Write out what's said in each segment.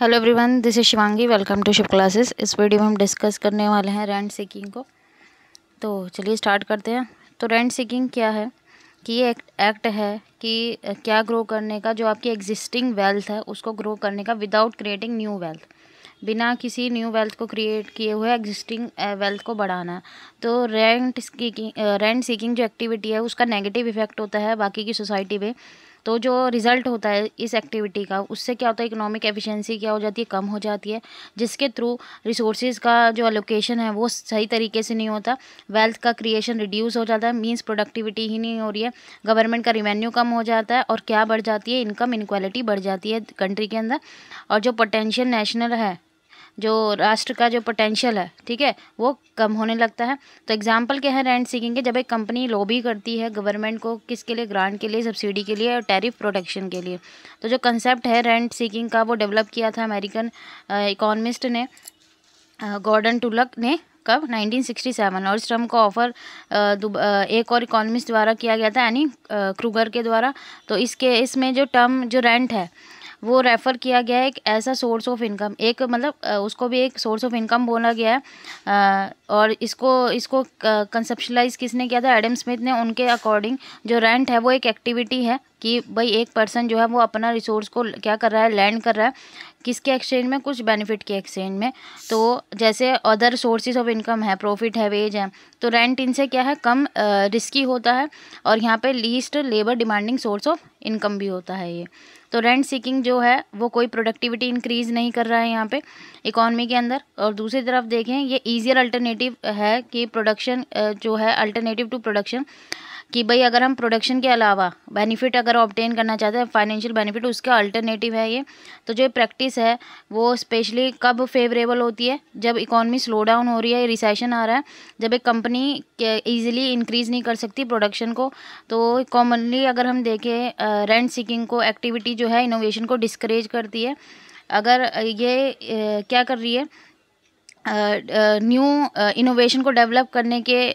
hello everyone this is Shivangi welcome to ship classes इस video में हम डिस्कस करने वाले हैं रेंट सीकिंग को तो चलिए स्टार्ट करते हैं तो रेंट सीकिंग क्या है कि ये एक्ट एक्ट है कि क्या ग्रो करने का जो आपकी एग्जिस्टिंग वेल्थ है उसको ग्रो करने का विदाउट क्रिएटिंग न्यू वेल्थ बिना किसी न्यू वेल्थ को क्रिएट किए हुए एग्जिस्टिंग वेल्थ को बढ़ाना तो रेंट सीकिंग रेंट सीकिंग जो एक्टिविटी है उसका नेगेटिव इफेक्ट होता है बाकी की सोसाइटी में तो जो रिज़ल्ट होता है इस एक्टिविटी का उससे क्या होता है इकोनॉमिक एफिशिएंसी क्या हो जाती है कम हो जाती है जिसके थ्रू रिसोर्सेज का जो एलोकेशन है वो सही तरीके से नहीं होता वेल्थ का क्रिएशन रिड्यूस हो जाता है मीन्स प्रोडक्टिविटी ही नहीं हो रही है गवर्नमेंट का रिवेन्यू कम हो जाता है और क्या बढ़ जाती है इनकम इनक्वालिटी बढ़ जाती है कंट्री के अंदर और जो पोटेंशियल नेशनल है जो राष्ट्र का जो पोटेंशियल है ठीक है वो कम होने लगता है तो एग्जाम्पल क्या है रेंट सीकिंग के जब एक कंपनी लॉबी करती है गवर्नमेंट को किसके लिए ग्रांट के लिए सब्सिडी के लिए और टैरिफ प्रोटेक्शन के लिए तो जो कंसेप्ट है रेंट सीकिंग का वो डेवलप किया था अमेरिकन इकोनमिस्ट ने गॉर्डन टुलक ने कब 1967 और इस टर्म का ऑफर एक और इकोनॉमिस्ट द्वारा किया गया था यानी क्रूगर के द्वारा तो इसके इसमें जो टर्म जो रेंट है वो रेफ़र किया गया है एक ऐसा सोर्स ऑफ इनकम एक मतलब उसको भी एक सोर्स ऑफ इनकम बोला गया है और इसको इसको कंसेप्शलाइज किसने किया था एडम स्मिथ ने उनके अकॉर्डिंग जो रेंट है वो एक एक्टिविटी है कि भाई एक पर्सन जो है वो अपना रिसोर्स को क्या कर रहा है लैंड कर रहा है किसके एक्सचेंज में कुछ बेनिफिट के एक्सचेंज में तो जैसे अदर सोर्सेज ऑफ इनकम है प्रॉफिट है वेज है तो रेंट इनसे क्या है कम रिस्की होता है और यहाँ पे least labour demanding source of income भी होता है ये तो रेंट सीकिंग जो है वो कोई प्रोडक्टिविटी इंक्रीज नहीं कर रहा है यहाँ पे इकॉनमी के अंदर और दूसरी तरफ देखें ये ईजियर अल्टरनेटिव है कि प्रोडक्शन जो है अल्टरनेटिव टू प्रोडक्शन कि भाई अगर हम प्रोडक्शन के अलावा बेनिफिट अगर ऑप्टेन करना चाहते हैं फाइनेंशियल बेनिफिट उसका अल्टरनेटिव है ये तो जो प्रैक्टिस है वो स्पेशली कब फेवरेबल होती है जब इकोनॉमी स्लो डाउन हो रही है रिसेशन आ रहा है जब एक कंपनी ईजिली इंक्रीज़ नहीं कर सकती प्रोडक्शन को तो कॉमनली अगर हम देखें रेंट सिकिंग को एक्टिविटी जो है इनोवेशन को डिस्करेज करती है अगर ये क्या कर रही है न्यू इनोवेशन को डेवलप करने के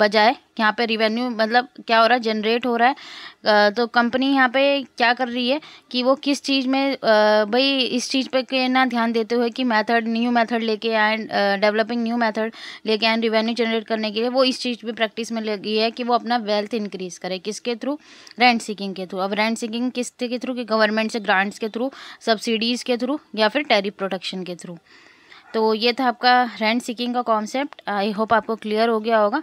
बजाय यहाँ पे रिवेन्यू मतलब क्या हो रहा है जनरेट हो रहा है तो कंपनी यहाँ पे क्या कर रही है कि वो किस चीज़ में भाई इस चीज़ पे के ना ध्यान देते हुए कि मेथड न्यू मेथड लेके आए डेवलपिंग न्यू मेथड लेके आए रिवेन्यू जनरेट करने के लिए वो इस चीज़ पे प्रैक्टिस में लगी है कि वो अपना वेल्थ इंक्रीज़ करे किसके थ्रू रेंट सीकिंग के थ्रू अब रेंट सीकिंग किस के थ्रू कि गवर्नमेंट से ग्रांट्स के थ्रू सब्सिडीज़ के थ्रू या फिर टेरिफ प्रोटेक्शन के थ्रू तो ये था आपका रेंट सीकिंग का कॉन्सेप्ट आई होप आपको क्लियर हो गया होगा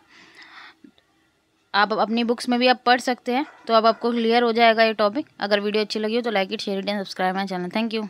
आप अपनी बुक्स में भी आप पढ़ सकते हैं तो अब आपको क्लियर हो जाएगा ये टॉपिक अगर वीडियो अच्छी लगी हो तो like it share it and subscribe my channel thank you